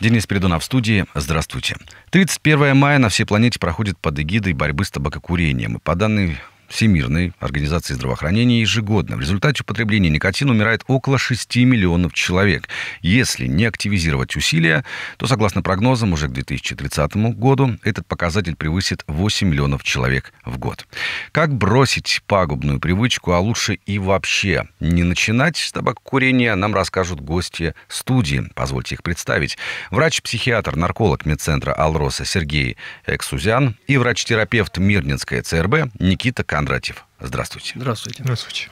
Денис Передунов в студии. Здравствуйте. 31 мая на всей планете проходит под эгидой борьбы с табакокурением. И по данным Всемирной организации здравоохранения ежегодно. В результате употребления никотина умирает около 6 миллионов человек. Если не активизировать усилия, то, согласно прогнозам, уже к 2030 году этот показатель превысит 8 миллионов человек в год. Как бросить пагубную привычку, а лучше и вообще не начинать с табакокурения, нам расскажут гости студии. Позвольте их представить. Врач-психиатр, нарколог медцентра Алроса Сергей Эксузян и врач-терапевт Мирнинская ЦРБ Никита Кон Кондратьев. Здравствуйте. Здравствуйте. Здравствуйте.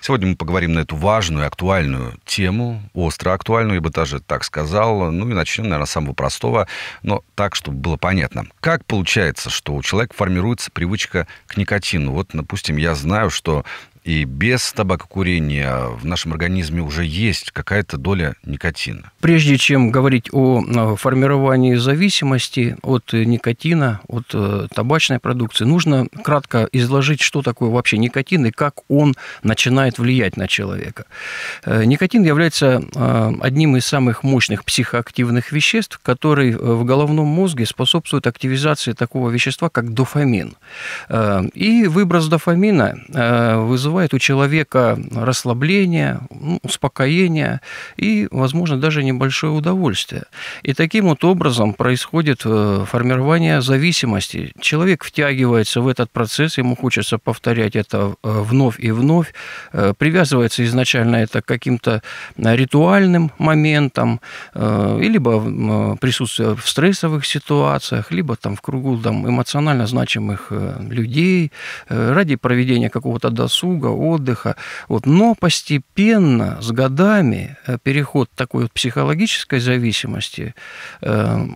Сегодня мы поговорим на эту важную, актуальную тему, остро актуальную, я бы даже так сказал. Ну и начнем, наверное, с самого простого, но так, чтобы было понятно. Как получается, что у человека формируется привычка к никотину? Вот, допустим, я знаю, что и без табакокурения в нашем организме уже есть какая-то доля никотина. Прежде чем говорить о э, формировании зависимости от э, никотина, от э, табачной продукции, нужно кратко изложить, что такое вообще никотин и как он начинает влиять на человека. Никотин является одним из самых мощных психоактивных веществ, который в головном мозге способствует активизации такого вещества, как дофамин. И выброс дофамина вызывает вызывает у человека расслабление, ну, успокоение и, возможно, даже небольшое удовольствие. И таким вот образом происходит э, формирование зависимости. Человек втягивается в этот процесс, ему хочется повторять это э, вновь и вновь, э, привязывается изначально это к каким-то ритуальным моментам, либо присутствие в стрессовых ситуациях, либо там в кругу там, эмоционально значимых людей, ради проведения какого-то досуга, много отдыха. Вот. Но постепенно, с годами, э, переход такой вот психологической зависимости э,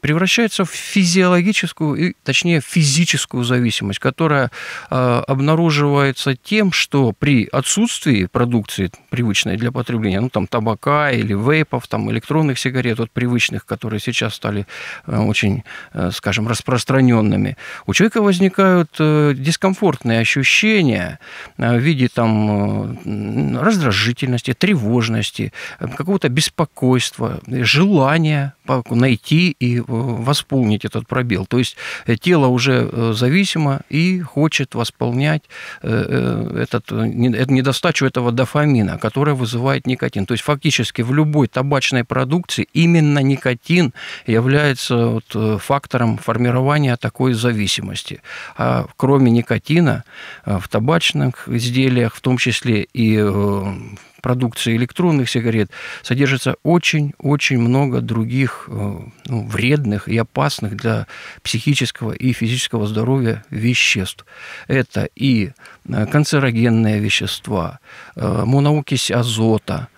превращается в физиологическую, и, точнее, физическую зависимость, которая э, обнаруживается тем, что при отсутствии продукции, привычной для потребления, ну, там, табака или вейпов, там, электронных сигарет, вот привычных, которые сейчас стали очень, скажем, распространенными, у человека возникают дискомфортные ощущения, Э, в виде там, э, раздражительности, тревожности, э, какого-то беспокойства, желания найти и э, восполнить этот пробел. То есть э, тело уже э, зависимо и хочет восполнять этот, недостачу этого дофамина, которая вызывает никотин. То есть фактически в любой табачной продукции именно никотин является вот фактором формирования такой зависимости. А кроме никотина в табачных изделиях, в том числе и в продукции электронных сигарет содержится очень-очень много других э, ну, вредных и опасных для психического и физического здоровья веществ. Это и э, канцерогенные вещества, э, моноокись азота,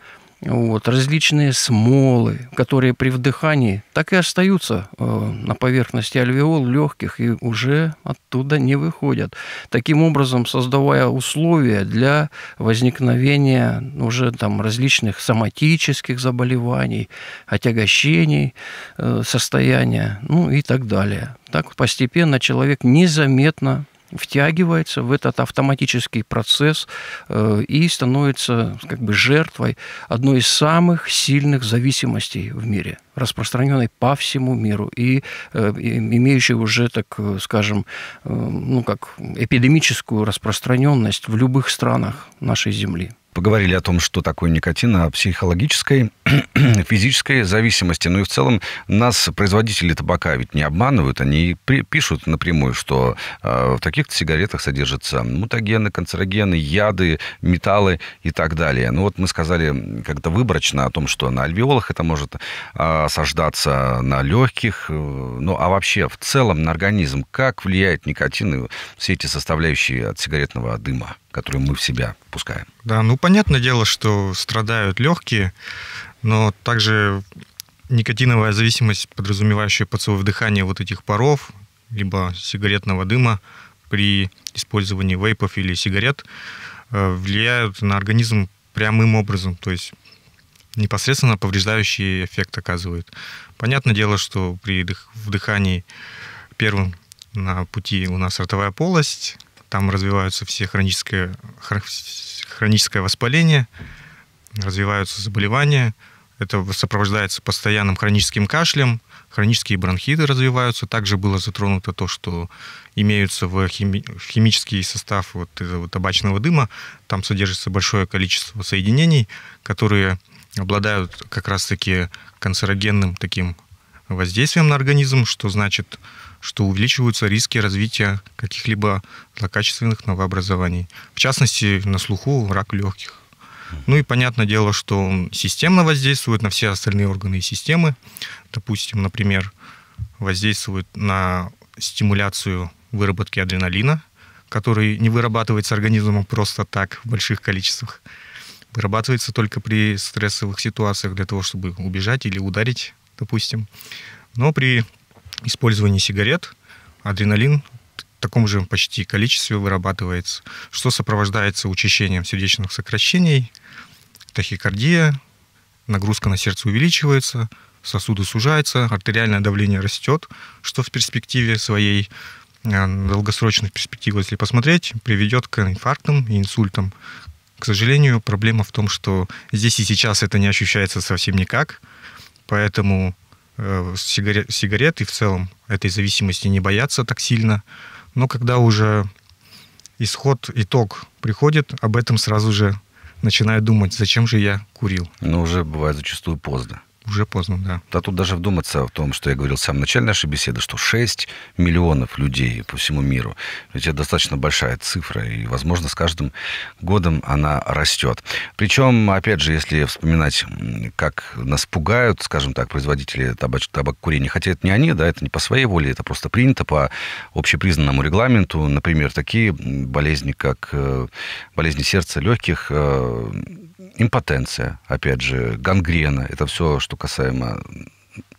вот, различные смолы, которые при вдыхании так и остаются э, на поверхности альвеол легких и уже оттуда не выходят. Таким образом, создавая условия для возникновения уже там различных соматических заболеваний, отягощений э, состояния, ну и так далее. Так постепенно человек незаметно втягивается в этот автоматический процесс э, и становится как бы жертвой одной из самых сильных зависимостей в мире, распространенной по всему миру и э, имеющей уже, так э, скажем, ну как эпидемическую распространенность в любых странах нашей Земли поговорили о том, что такое никотин, о психологической, физической зависимости. Ну и в целом нас производители табака ведь не обманывают, они пишут напрямую, что э, в таких сигаретах содержатся мутагены, канцерогены, яды, металлы и так далее. Ну вот мы сказали как-то выборочно о том, что на альвеолах это может э, осаждаться, на легких, э, ну а вообще в целом на организм, как влияет никотин и все эти составляющие от сигаретного дыма? которые мы в себя пускаем. Да, ну понятное дело, что страдают легкие, но также никотиновая зависимость, подразумевающая под собой вдыхание вот этих паров, либо сигаретного дыма при использовании вейпов или сигарет, э, влияют на организм прямым образом, то есть непосредственно повреждающий эффект оказывают. Понятное дело, что при вдыхании первым на пути у нас ротовая полость, там развиваются все хроническое, хроническое воспаление, развиваются заболевания. Это сопровождается постоянным хроническим кашлем, хронические бронхиты развиваются. Также было затронуто то, что имеются в хими- химический состав вот этого табачного дыма. Там содержится большое количество соединений, которые обладают как раз-таки канцерогенным таким воздействием на организм, что значит что увеличиваются риски развития каких-либо злокачественных новообразований. В частности, на слуху рак легких. Ну и понятное дело, что он системно воздействует на все остальные органы и системы. Допустим, например, воздействует на стимуляцию выработки адреналина, который не вырабатывается организмом просто так в больших количествах. Вырабатывается только при стрессовых ситуациях для того, чтобы убежать или ударить, допустим. Но при использовании сигарет адреналин в таком же почти количестве вырабатывается, что сопровождается учащением сердечных сокращений, тахикардия, нагрузка на сердце увеличивается, сосуды сужаются, артериальное давление растет, что в перспективе своей э, долгосрочной перспектив, если посмотреть, приведет к инфарктам и инсультам. К сожалению, проблема в том, что здесь и сейчас это не ощущается совсем никак, поэтому Э, сигарет, сигарет и в целом этой зависимости не бояться так сильно. Но когда уже исход, итог приходит, об этом сразу же начинаю думать, зачем же я курил. Но ну, уже бывает зачастую поздно уже поздно, да. Да тут даже вдуматься в том, что я говорил в самом начале нашей беседы, что 6 миллионов людей по всему миру. Ведь это достаточно большая цифра, и, возможно, с каждым годом она растет. Причем, опять же, если вспоминать, как нас пугают, скажем так, производители табач- табакокурения, хотя это не они, да, это не по своей воле, это просто принято по общепризнанному регламенту. Например, такие болезни, как э, болезни сердца, легких, э, импотенция, опять же, гангрена, это все, что касаемо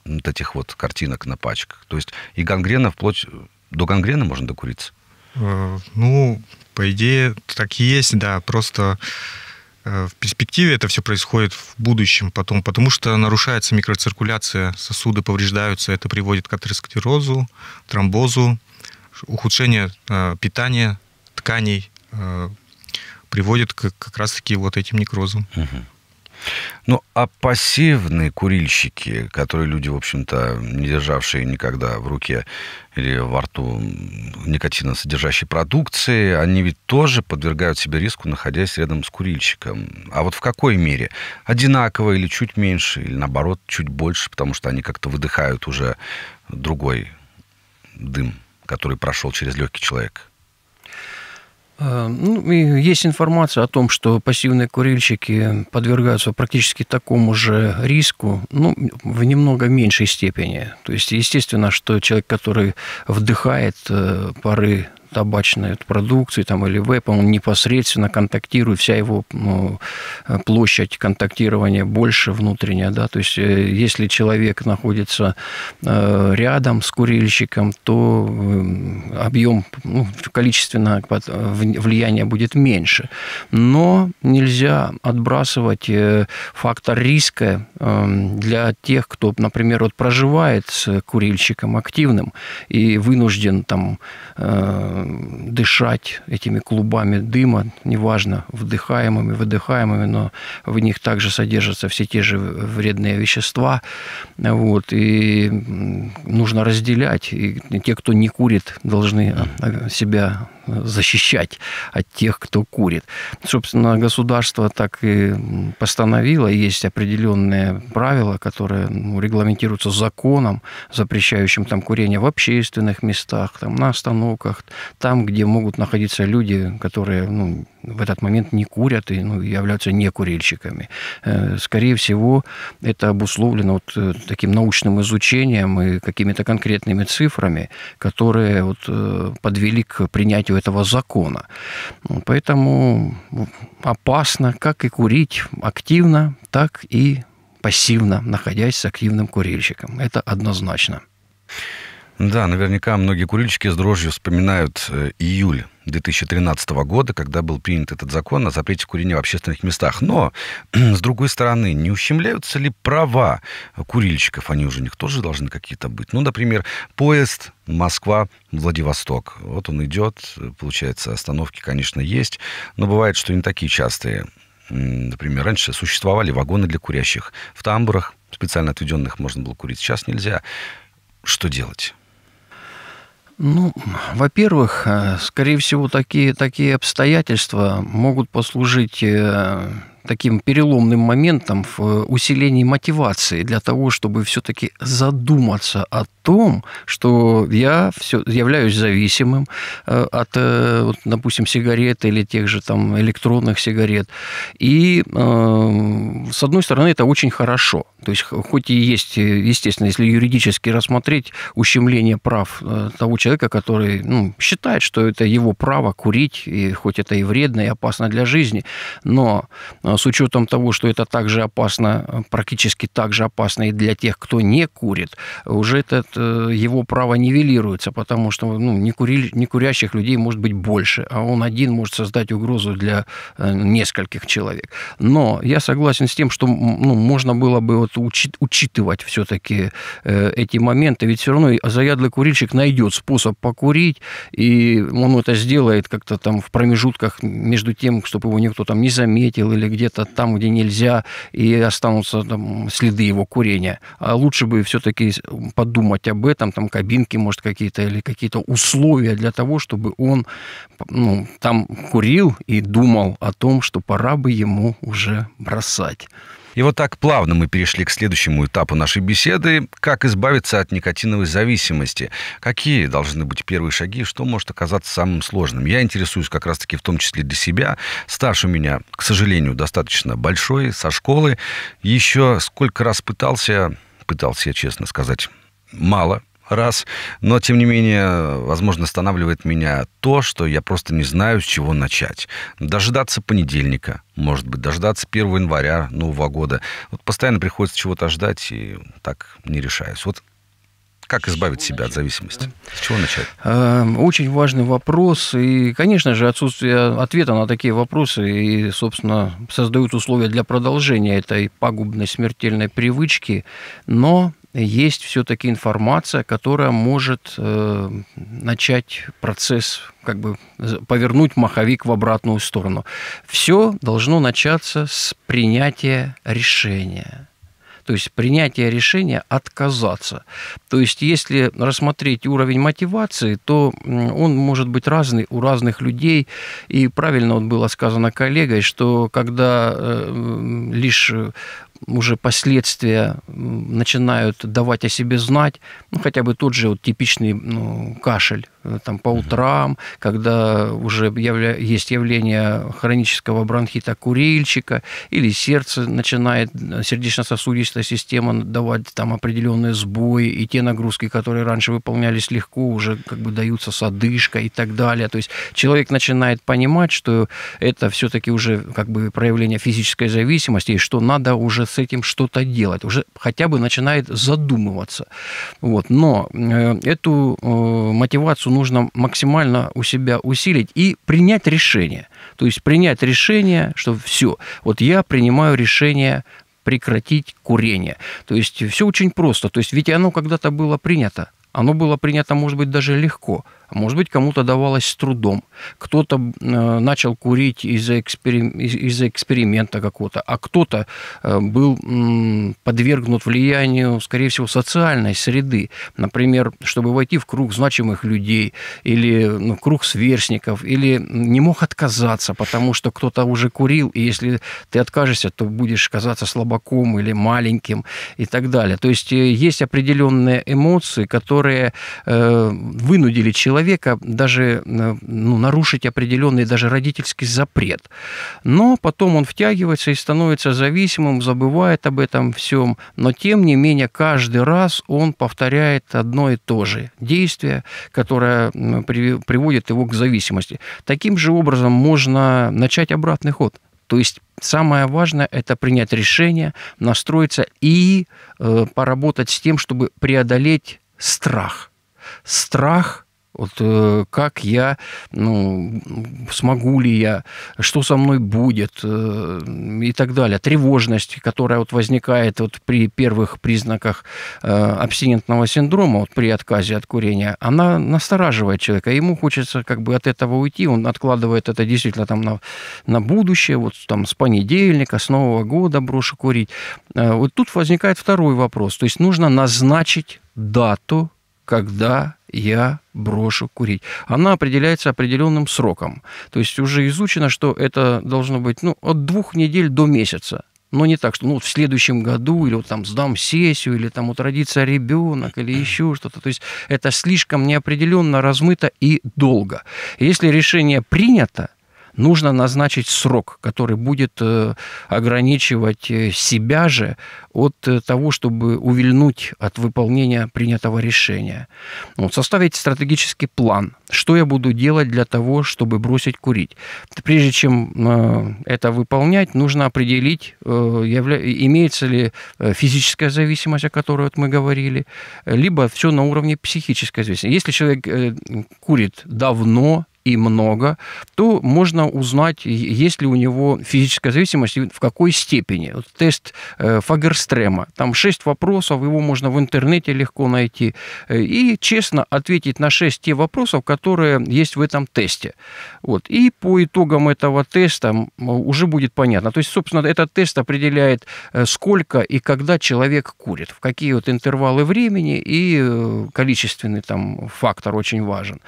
вот этих вот картинок на пачках. То есть и гангрена вплоть до гангрена можно докуриться? Э, ну, по идее, так и есть, да. Просто э, в перспективе это все происходит в будущем потом, потому что нарушается микроциркуляция, сосуды повреждаются, это приводит к атеросклерозу, тромбозу, ухудшение э, питания тканей, приводит к, как раз-таки вот этим некрозам. Ну, а пассивные курильщики, которые люди, в общем-то, не державшие никогда в руке или во рту никотиносодержащей продукции, они ведь тоже подвергают себе риску, находясь рядом с курильщиком. А вот в какой мере? Одинаково или чуть меньше, или наоборот, чуть больше, потому что они как-то выдыхают уже другой дым, который прошел через легкий человек? Э, ну, и есть информация о том, что пассивные курильщики подвергаются практически такому же риску, ну, в немного меньшей степени. То есть, естественно, что человек, который вдыхает э, пары табачной продукции там, или веб, он непосредственно контактирует, вся его ну, э, площадь контактирования больше внутренняя. Да? То есть э, если человек находится э, рядом с курильщиком, то объем, ну, количественно влияние будет меньше. Но нельзя отбрасывать фактор риска для тех, кто, например, вот проживает с курильщиком активным и вынужден там дышать этими клубами дыма, неважно, вдыхаемыми, выдыхаемыми, но в них также содержатся все те же вредные вещества. Вот, и нужно разделять. И те, кто не курит, должны а, себя защищать от тех, кто курит. Собственно, государство так и постановило, есть определенные правила, которые ну, регламентируются законом, запрещающим там курение в общественных местах, там, на остановках, там, где могут находиться люди, которые ну, в этот момент не курят и ну, являются некурильщиками. Э, скорее всего, это обусловлено вот э, таким научным изучением и какими-то конкретными цифрами, которые вот э, подвели к принятию этого закона. Ну, поэтому ну, опасно как и курить активно, так и пассивно, находясь с активным курильщиком. Это однозначно. Да, наверняка многие курильщики с дрожью вспоминают июль 2013 года, когда был принят этот закон о запрете курения в общественных местах. Но, с другой стороны, не ущемляются ли права курильщиков? Они уже у них тоже должны какие-то быть. Ну, например, поезд Москва, Владивосток. Вот он идет, получается, остановки, конечно, есть, но бывает, что не такие частые. Например, раньше существовали вагоны для курящих. В тамбурах, специально отведенных, можно было курить. Сейчас нельзя. Что делать? Ну, во-первых, э, скорее всего, такие, такие обстоятельства могут послужить э, таким переломным моментом в э, усилении мотивации для того, чтобы все-таки задуматься о том, что я все, являюсь зависимым э, от, э, вот, допустим, сигарет или тех же там электронных сигарет. И, э, с одной стороны, это очень хорошо. То есть, хоть и есть, естественно, если юридически рассмотреть ущемление прав того человека, который ну, считает, что это его право курить, и хоть это и вредно, и опасно для жизни, но с учетом того, что это также опасно, практически также опасно и для тех, кто не курит, уже этот Э, его право нивелируется, потому что ну, некури... некурящих людей может быть больше, а он один может создать угрозу для э, нескольких человек. Но я согласен с тем, что ну, можно было бы вот учит... учитывать все-таки э, эти моменты, ведь все равно заядлый курильщик найдет способ покурить, и он это сделает как-то там в промежутках между тем, чтобы его никто там не заметил или где-то там, где нельзя, и останутся там следы его курения. А лучше бы все-таки подумать хотя бы там, там кабинки, может, какие-то или какие-то условия для того, чтобы он ну, там курил и думал о том, что пора бы ему уже бросать. И вот так плавно мы перешли к следующему этапу нашей беседы. Как избавиться от никотиновой зависимости? Какие должны быть первые шаги? Что может оказаться самым сложным? Я интересуюсь как раз-таки в том числе для себя. Стаж у меня, к сожалению, достаточно большой, со школы. Еще сколько раз пытался, пытался я честно сказать, мало раз, но, тем не менее, возможно, останавливает меня то, что я просто не знаю, с чего начать. Дождаться понедельника, может быть, дождаться 1 января Нового года. Вот постоянно приходится чего-то ждать, и так не решаюсь. Вот как избавить себя от зависимости? С чего начать? Эм, очень важный вопрос. И, конечно же, отсутствие ответа на такие вопросы и, собственно, создают условия для продолжения этой пагубной смертельной привычки. Но есть все-таки информация, которая может э, начать процесс, как бы повернуть маховик в обратную сторону. Все должно начаться с принятия решения. То есть принятие решения отказаться. То есть если рассмотреть уровень мотивации, то он может быть разный у разных людей. И правильно вот было сказано коллегой, что когда э, лишь уже последствия начинают давать о себе знать, ну, хотя бы тот же вот типичный ну, кашель э, там по утрам, когда уже явля... есть явление хронического бронхита курильщика, или сердце начинает, э, сердечно-сосудистая система давать там определенные сбои, и те нагрузки, которые раньше выполнялись легко, уже как бы даются с одышкой и так далее. То есть человек начинает понимать, что это все-таки уже как бы проявление физической зависимости, и что надо уже с этим что-то делать, уже хотя бы начинает задумываться. Вот. Но э, эту э, мотивацию нужно максимально у себя усилить и принять решение. То есть принять решение, что все, вот я принимаю решение прекратить курение. То есть все очень просто. То есть ведь оно когда-то было принято. Оно было принято, может быть, даже легко. Может быть, кому-то давалось с трудом. Кто-то э, начал курить из-за эксперим... из, эксперимента какого-то, а кто-то э, был подвергнут влиянию, скорее всего, социальной среды. Например, чтобы войти в круг значимых людей или ну, круг сверстников, или не мог отказаться, потому что кто-то уже курил, и если ты откажешься, то будешь казаться слабаком или маленьким и так далее. То есть э, есть определенные эмоции, которые э, вынудили человека человека даже э, ну, нарушить определенный даже родительский запрет. Но потом он втягивается и становится зависимым, забывает об этом всем, но тем не менее каждый раз он повторяет одно и то же действие, которое приводит его к зависимости. Таким же образом можно начать обратный ход. То есть самое важное – это принять решение, настроиться и э, поработать с тем, чтобы преодолеть страх. Страх вот э, как я, ну, смогу ли я, что со мной будет э, и так далее. Тревожность, которая вот возникает вот при первых признаках э, абстинентного синдрома, вот при отказе от курения, она настораживает человека. Ему хочется как бы от этого уйти, он откладывает это действительно там на, на будущее, вот там с понедельника, с Нового года брошу курить. Вот тут возникает второй вопрос. То есть нужно назначить дату, когда я брошу курить. Она определяется определенным сроком. То есть уже изучено, что это должно быть ну, от двух недель до месяца. Но не так, что ну, в следующем году или вот, там сдам сессию, или там вот родится ребенок, или еще что-то. То есть это слишком неопределенно, размыто и долго. Если решение принято, нужно назначить срок, который будет э, ограничивать э, себя же от э, того, чтобы увильнуть от выполнения принятого решения. Вот, составить стратегический план, что я буду делать для того, чтобы бросить курить. Прежде чем это выполнять, нужно определить, имеется ли физическая зависимость, о которой вот мы говорили, либо все на уровне психической зависимости. Если человек курит давно, и много, то можно узнать, есть ли у него физическая зависимость и в какой степени. Вот тест э, Фагерстрема. Там шесть вопросов, его можно в интернете легко найти. Э, и честно ответить на шесть те вопросов, которые есть в этом тесте. Вот. И по итогам этого теста уже будет понятно. То есть, собственно, этот тест определяет, э, сколько и когда человек курит, в какие вот интервалы времени и количественный там фактор очень важен.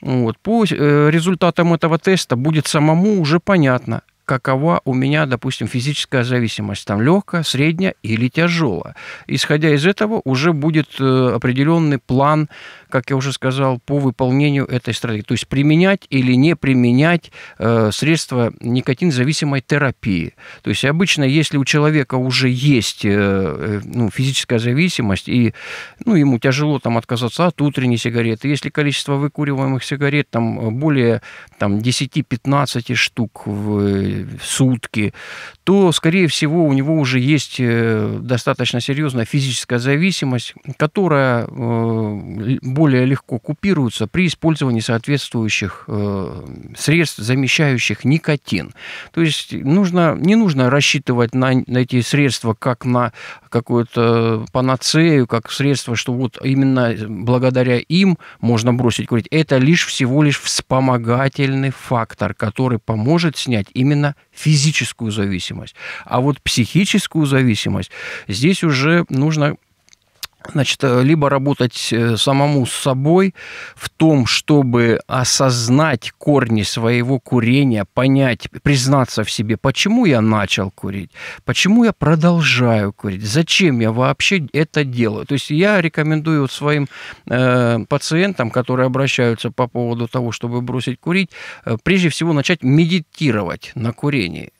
Вот. По э, результатам этого теста будет самому уже понятно, какова у меня, допустим, физическая зависимость, там легкая, средняя или тяжелая. Исходя из этого уже будет э, определенный план, как я уже сказал, по выполнению этой стратегии. То есть применять или не применять э, средства никотин-зависимой терапии. То есть обычно, если у человека уже есть э, ну, физическая зависимость, и ну, ему тяжело там отказаться от утренней сигареты, если количество выкуриваемых сигарет там более там, 10-15 штук в сутки, то, скорее всего, у него уже есть э, достаточно серьезная физическая зависимость, которая э, более легко купируется при использовании соответствующих э, средств, замещающих никотин. То есть нужно, не нужно рассчитывать на, на эти средства как на какую-то панацею, как средство, что вот именно благодаря им можно бросить курить. Это лишь всего лишь вспомогательный фактор, который поможет снять именно именно физическую зависимость. А вот психическую зависимость здесь уже нужно Значит, э, либо работать э, самому с собой в том, чтобы осознать корни своего курения, понять, признаться в себе, почему я начал курить, почему я продолжаю курить, зачем я вообще это делаю. То есть я рекомендую своим э, пациентам, которые обращаются по поводу того, чтобы бросить курить, э, прежде всего начать медитировать на курении.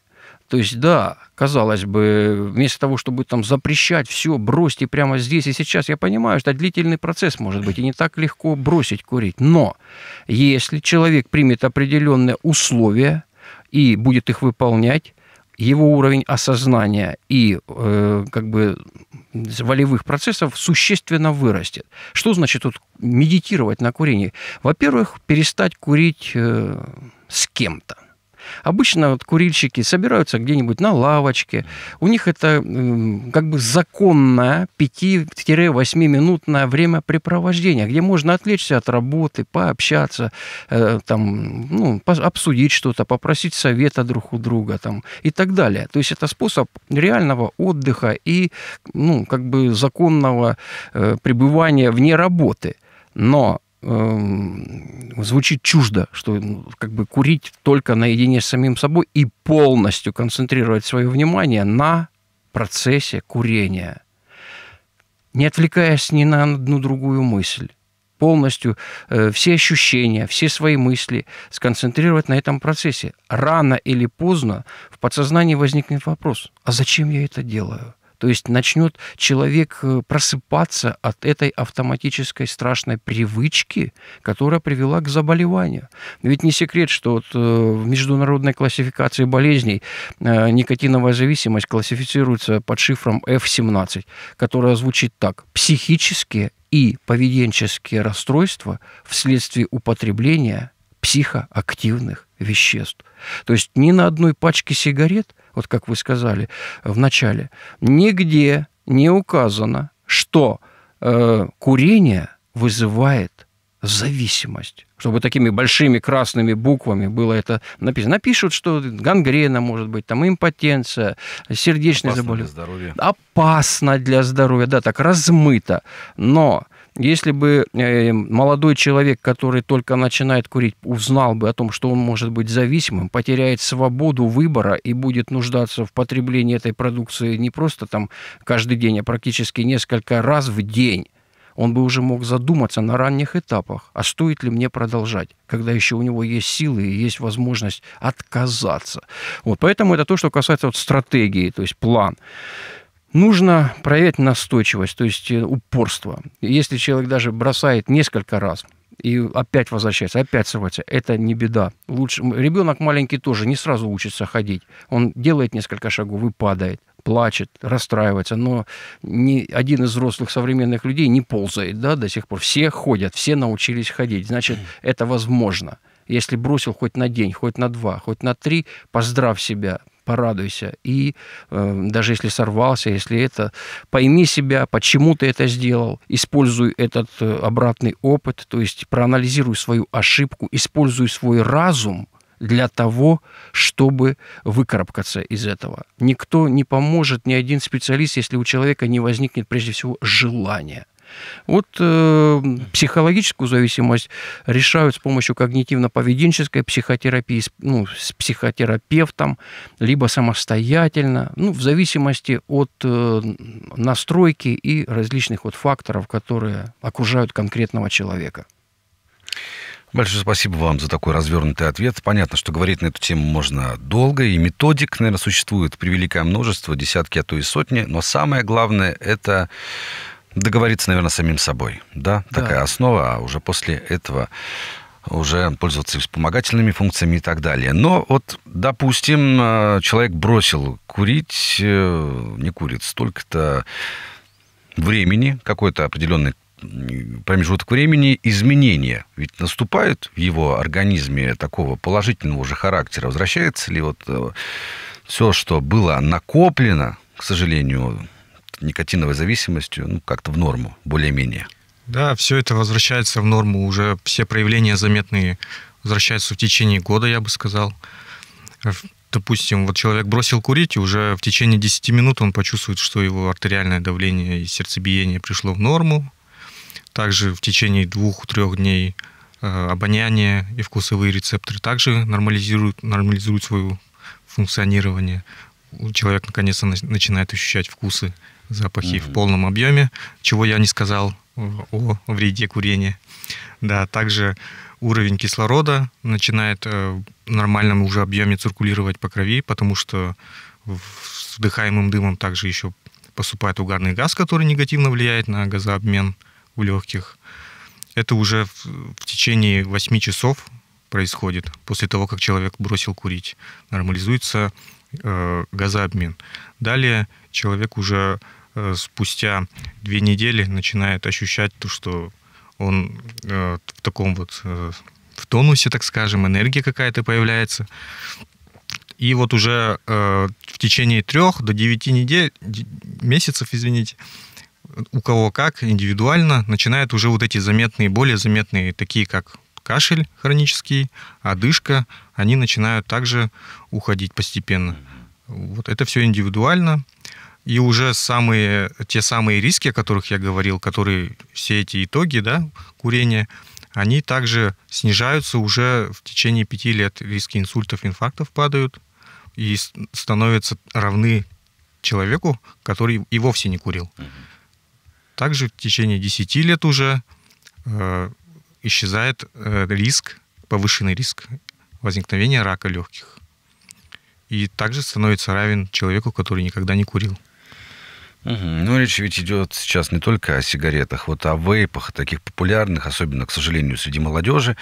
То есть, да, казалось бы, вместо того, чтобы там запрещать все, бросьте прямо здесь и сейчас, я понимаю, что это длительный процесс, может быть, и не так легко бросить курить. Но если человек примет определенные условия и будет их выполнять, его уровень осознания и э, как бы волевых процессов существенно вырастет. Что значит тут медитировать на курении? Во-первых, перестать курить э, с кем-то. Обычно вот курильщики собираются где-нибудь на лавочке. У них это как бы законное 5-8 минутное времяпрепровождение, где можно отвлечься от работы, пообщаться, э, там, ну, обсудить что-то, попросить совета друг у друга там, и так далее. То есть это способ реального отдыха и ну, как бы законного э, пребывания вне работы. Но Эм, звучит чуждо, что ну, как бы курить только наедине с самим собой и полностью концентрировать свое внимание на процессе курения, не отвлекаясь ни на одну другую мысль полностью э, все ощущения, все свои мысли сконцентрировать на этом процессе. Рано или поздно в подсознании возникнет вопрос, а зачем я это делаю? То есть начнет человек э, просыпаться от этой автоматической страшной привычки, которая привела к заболеванию. Ведь не секрет, что вот э, в международной классификации болезней э, никотиновая зависимость классифицируется под шифром F17, которая звучит так. Психические и поведенческие расстройства вследствие употребления психоактивных веществ. То есть ни на одной пачке сигарет вот как вы сказали в начале, нигде не указано, что э, курение вызывает зависимость. Чтобы такими большими красными буквами было это написано. Напишут, что гангрена может быть, там импотенция, сердечное заболевание. Опасно для здоровья. Опасно для здоровья, да, так размыто. Но если бы э, молодой человек, который только начинает курить, узнал бы о том, что он может быть зависимым, потеряет свободу выбора и будет нуждаться в потреблении этой продукции не просто там каждый день, а практически несколько раз в день, он бы уже мог задуматься на ранних этапах, а стоит ли мне продолжать, когда еще у него есть силы и есть возможность отказаться. Вот, поэтому это то, что касается вот стратегии, то есть план нужно проявлять настойчивость, то есть э, упорство. Если человек даже бросает несколько раз, и опять возвращается, опять срывается. Это не беда. Лучше ребенок маленький тоже не сразу учится ходить. Он делает несколько шагов и падает, плачет, расстраивается. Но ни один из взрослых современных людей не ползает, да, до сих пор. Все ходят, все научились ходить. Значит, это возможно. Если бросил хоть на день, хоть на два, хоть на три, поздравь себя, порадуйся. И э, даже если сорвался, если это, пойми себя, почему ты это сделал, используй этот э, обратный опыт, то есть проанализируй свою ошибку, используй свой разум для того, чтобы выкарабкаться из этого. Никто не поможет, ни один специалист, если у человека не возникнет прежде всего желания – вот э, психологическую зависимость решают с помощью когнитивно-поведенческой психотерапии, ну, с психотерапевтом, либо самостоятельно, ну, в зависимости от э, настройки и различных вот факторов, которые окружают конкретного человека. Большое спасибо вам за такой развернутый ответ. Понятно, что говорить на эту тему можно долго, и методик, наверное, существует превеликое множество, десятки, а то и сотни. Но самое главное – это договориться, наверное, с самим собой. Да, да. такая основа, а уже после этого уже пользоваться вспомогательными функциями и так далее. Но вот, допустим, э, человек бросил курить, э, не курит столько-то времени, какой-то определенный промежуток времени изменения ведь наступают в его организме такого положительного уже характера. Возвращается ли вот э, все, что было накоплено, к сожалению, никотиновой зависимостью ну, как-то в норму, более-менее. Да, все это возвращается в норму, уже все проявления заметные возвращаются в течение года, я бы сказал. Допустим, вот человек бросил курить, и уже в течение 10 минут он почувствует, что его артериальное давление и сердцебиение пришло в норму. Также в течение двух-трех дней э, обоняние и вкусовые рецепторы также нормализируют, нормализуют свое функционирование. Человек наконец-то начинает ощущать вкусы запахи угу. в полном объеме, чего я не сказал о вреде курения. Да, также уровень кислорода начинает э, в нормальном уже объеме циркулировать по крови, потому что с вдыхаемым дымом также еще поступает угарный газ, который негативно влияет на газообмен в легких. Это уже в, в течение 8 часов происходит после того, как человек бросил курить. Нормализуется э, газообмен. Далее человек уже Э, спустя две недели начинает ощущать то, что он э, в таком вот э, в тонусе, так скажем, энергия какая-то появляется. И вот уже в течение трех до девяти недель, месяцев, извините, у кого как, индивидуально, начинают уже вот эти заметные, более заметные, такие как кашель хронический, одышка, они начинают также уходить постепенно. Вот это все индивидуально. И уже самые, те самые риски, о которых я говорил, которые все эти итоги да, курения, они также снижаются уже в течение пяти лет. Риски инсультов, инфарктов падают и становятся равны человеку, который и вовсе не курил. Также в течение 10 лет уже э, исчезает э, риск, повышенный риск возникновения рака легких. И также становится равен человеку, который никогда не курил. Угу. Ну, речь ведь идет сейчас не только о сигаретах, вот о вейпах, таких популярных, особенно, к сожалению, среди молодежи. Э,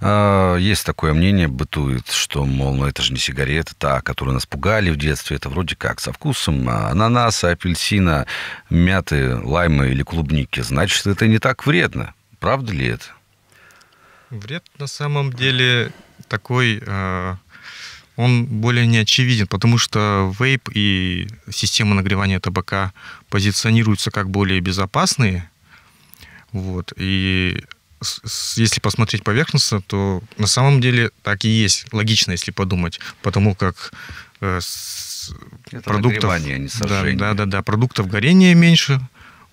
а, есть такое мнение, бытует, что, мол, ну это же не сигарета, та, которую нас пугали в детстве, это вроде как со вкусом ананаса, апельсина, мяты, лаймы или клубники. Значит, это не так вредно. Правда ли это? Вред на самом деле такой... Э он более неочевиден, потому что вейп и система нагревания табака позиционируются как более безопасные. Вот. И если посмотреть поверхностно, то на самом деле так и есть. Логично, если подумать, потому как э, Это продуктов, а не сожжение. да, да, да, да, продуктов горения меньше,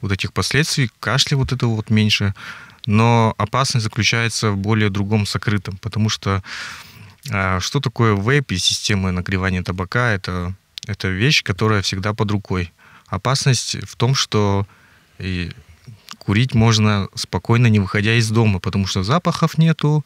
вот этих последствий, кашля вот этого вот меньше. Но опасность заключается в более другом сокрытом, потому что а что такое вейп и системы нагревания табака? Это, это вещь, которая всегда под рукой. Опасность в том, что и курить можно спокойно, не выходя из дома, потому что запахов нету,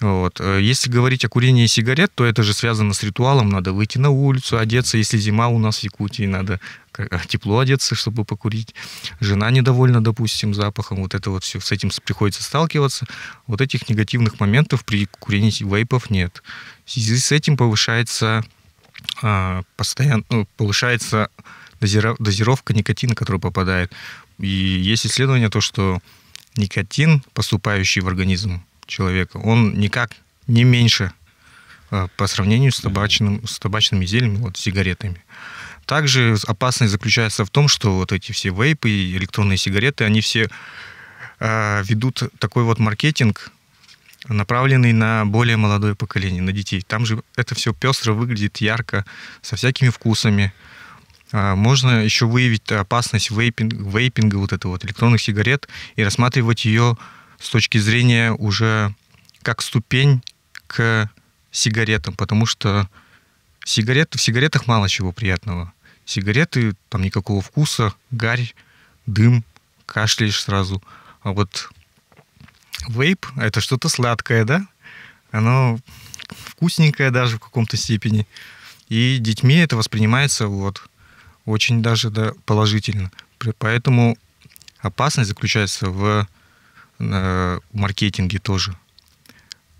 вот. Э, если говорить о курении сигарет, то это же связано с ритуалом. Надо выйти на улицу, одеться. Если зима у нас в Якутии, надо э, э, тепло одеться, чтобы покурить. Жена недовольна, допустим, запахом. Вот это вот все, с этим приходится сталкиваться. Вот этих негативных моментов при курении вейпов нет. В связи с этим повышается, э, а, постоянно, ну, повышается дозировка никотина, который попадает. И есть исследование то, что никотин, поступающий в организм, человека, он никак не меньше э, по сравнению с табачным, с табачными изделием, вот, с сигаретами. Также опасность заключается в том, что вот эти все вейпы и электронные сигареты, они все э, ведут такой вот маркетинг, направленный на более молодое поколение, на детей. Там же это все пестро выглядит, ярко, со всякими вкусами. А, можно еще выявить опасность вейпинг, вейпинга, вот этого вот электронных сигарет и рассматривать ее с точки зрения уже как ступень к сигаретам, потому что сигареты, в сигаретах мало чего приятного. Сигареты, там никакого вкуса, гарь, дым, кашляешь сразу. А вот вейп — это что-то сладкое, да? Оно вкусненькое даже в каком-то степени. И детьми это воспринимается вот очень даже да, положительно. Поэтому опасность заключается в в маркетинге тоже.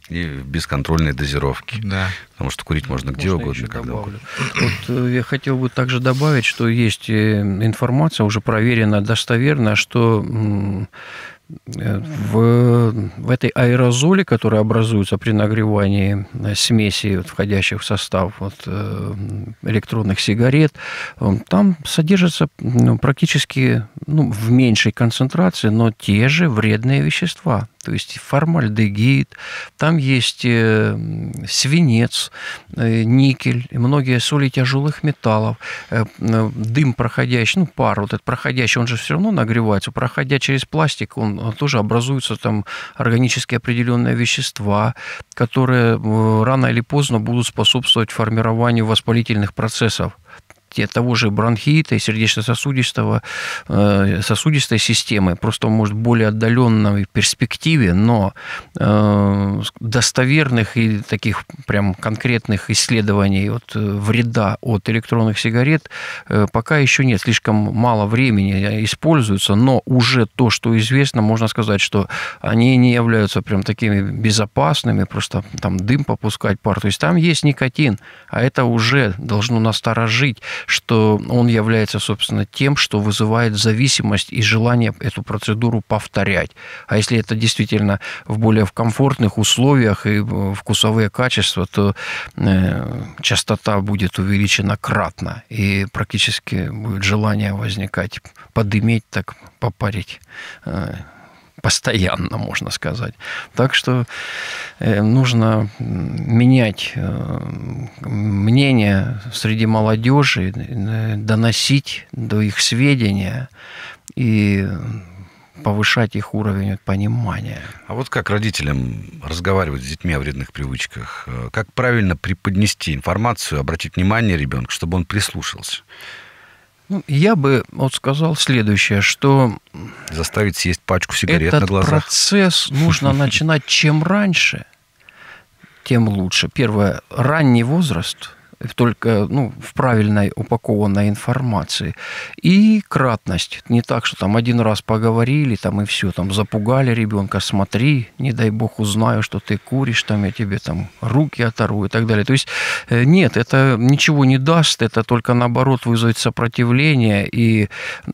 И в бесконтрольной дозировке. Да. Потому что курить можно где можно угодно, когда угодно. Вот э, я хотел бы также добавить, что есть э, информация уже проверенная, достоверная, что Э, в, в этой аэрозоле, которая образуется при нагревании э, смеси, вот, входящих в состав вот, э, электронных сигарет, там содержатся ну, практически ну, в меньшей концентрации, но те же вредные вещества. То есть формальдегид, там есть свинец, никель, многие соли тяжелых металлов, дым проходящий, ну пар вот этот проходящий, он же все равно нагревается, проходя через пластик, он а тоже образуются там органически определенные вещества, которые э, рано или поздно будут способствовать формированию воспалительных процессов зависимости от того же бронхита и сердечно-сосудистого, э, сосудистой системы. Просто он может более отдаленной перспективе, но э, достоверных и таких прям конкретных исследований вот, э, вреда от электронных сигарет пока еще нет. Слишком мало времени используется, но уже то, что известно, можно сказать, что они не являются прям такими безопасными, просто там дым попускать пар. То есть там есть никотин, а это уже должно насторожить, что он является, собственно, тем, что вызывает зависимость и желание эту процедуру повторять. А если это действительно в более в комфортных условиях и э, вкусовые качества, то э, частота будет увеличена кратно, и практически будет желание возникать подыметь, так попарить э, постоянно, можно сказать. Так что э, нужно менять э, мнение среди молодежи, доносить до их сведения и повышать их уровень понимания. А вот как родителям разговаривать с детьми о вредных привычках? Э, как правильно преподнести информацию, обратить внимание ребенка, чтобы он прислушался? Ну, я бы вот сказал следующее, что... Заставить съесть пачку сигарет этот на глазах. процесс нужно начинать чем раньше, тем лучше. Первое, ранний возраст – только ну, в правильной упакованной информации. И кратность. Не так, что там один раз поговорили, там и все, там запугали ребенка, смотри, не дай бог узнаю, что ты куришь, там я тебе там руки оторву и так далее. То есть э, нет, это ничего не даст, это только наоборот вызовет сопротивление, и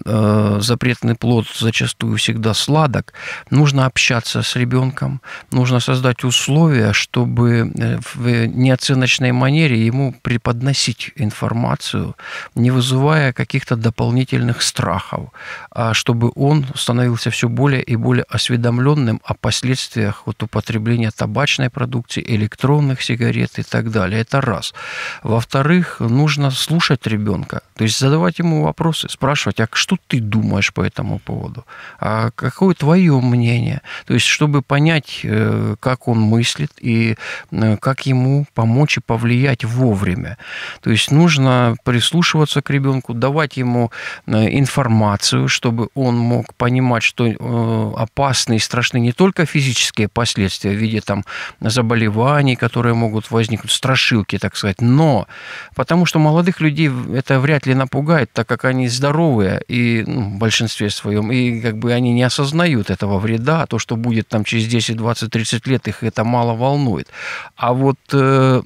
э, запретный плод зачастую всегда сладок. Нужно общаться с ребенком, нужно создать условия, чтобы э, в неоценочной манере ему при преподносить информацию, не вызывая каких-то дополнительных страхов, а чтобы он становился все более и более осведомленным о последствиях вот употребления табачной продукции, электронных сигарет и так далее. Это раз. Во-вторых, нужно слушать ребенка, то есть задавать ему вопросы, спрашивать, а что ты думаешь по этому поводу, а какое твое мнение, то есть чтобы понять, э, как он мыслит и э, как ему помочь и повлиять вовремя время. То есть нужно прислушиваться к ребенку, давать ему э, информацию, чтобы он мог понимать, что э, опасны и страшны не только физические последствия в виде там, заболеваний, которые могут возникнуть, страшилки, так сказать, но потому что молодых людей это вряд ли напугает, так как они здоровые и ну, в большинстве своем, и как бы они не осознают этого вреда, а то, что будет там через 10, 20, 30 лет, их это мало волнует. А вот э,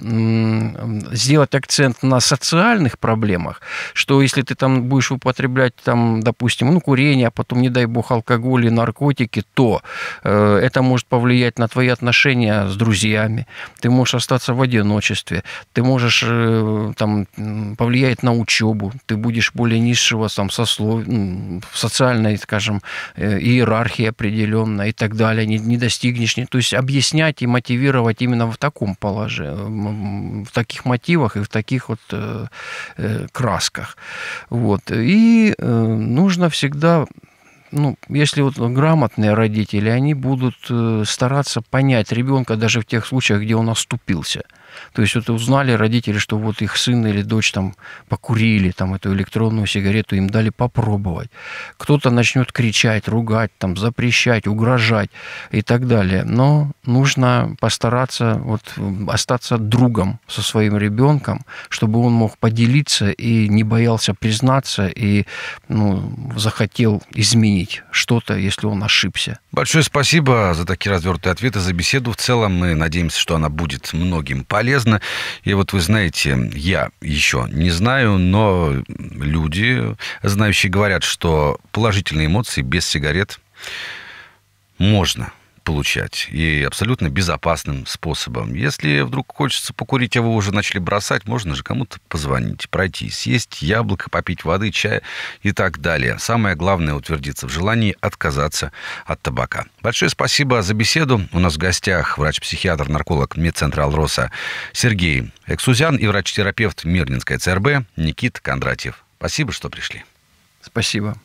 сделать делать акцент на социальных проблемах, что если ты там будешь употреблять, там, допустим, ну, курение, а потом, не дай бог, алкоголь и наркотики, то э, это может повлиять на твои отношения с друзьями. Ты можешь остаться в одиночестве, ты можешь э, там, повлиять на учебу, ты будешь более низшего там, сослов... социальной, скажем, э, иерархии определенной и так далее, не, не достигнешь. Не... То есть объяснять и мотивировать именно в таком положении, э, в таких мотивах и в таких вот э, э, красках. Вот. И э, нужно всегда ну, если вот грамотные родители, они будут стараться понять ребенка даже в тех случаях, где он оступился – то есть вот узнали родители, что вот их сын или дочь там покурили там эту электронную сигарету, им дали попробовать. Кто-то начнет кричать, ругать, там, запрещать, угрожать и так далее. Но нужно постараться вот остаться другом со своим ребенком, чтобы он мог поделиться и не боялся признаться и ну, захотел изменить что-то, если он ошибся. Большое спасибо за такие развернутые ответы, за беседу в целом. Мы надеемся, что она будет многим полезна полезно. И вот вы знаете, я еще не знаю, но люди, знающие, говорят, что положительные эмоции без сигарет можно – получать. И абсолютно безопасным способом. Если вдруг хочется покурить, а вы уже начали бросать, можно же кому-то позвонить, пройти, съесть яблоко, попить воды, чая и так далее. Самое главное утвердиться в желании отказаться от табака. Большое спасибо за беседу. У нас в гостях врач-психиатр, нарколог медцентра Алроса Сергей Эксузян и врач-терапевт Мирнинской ЦРБ Никита Кондратьев. Спасибо, что пришли. Спасибо.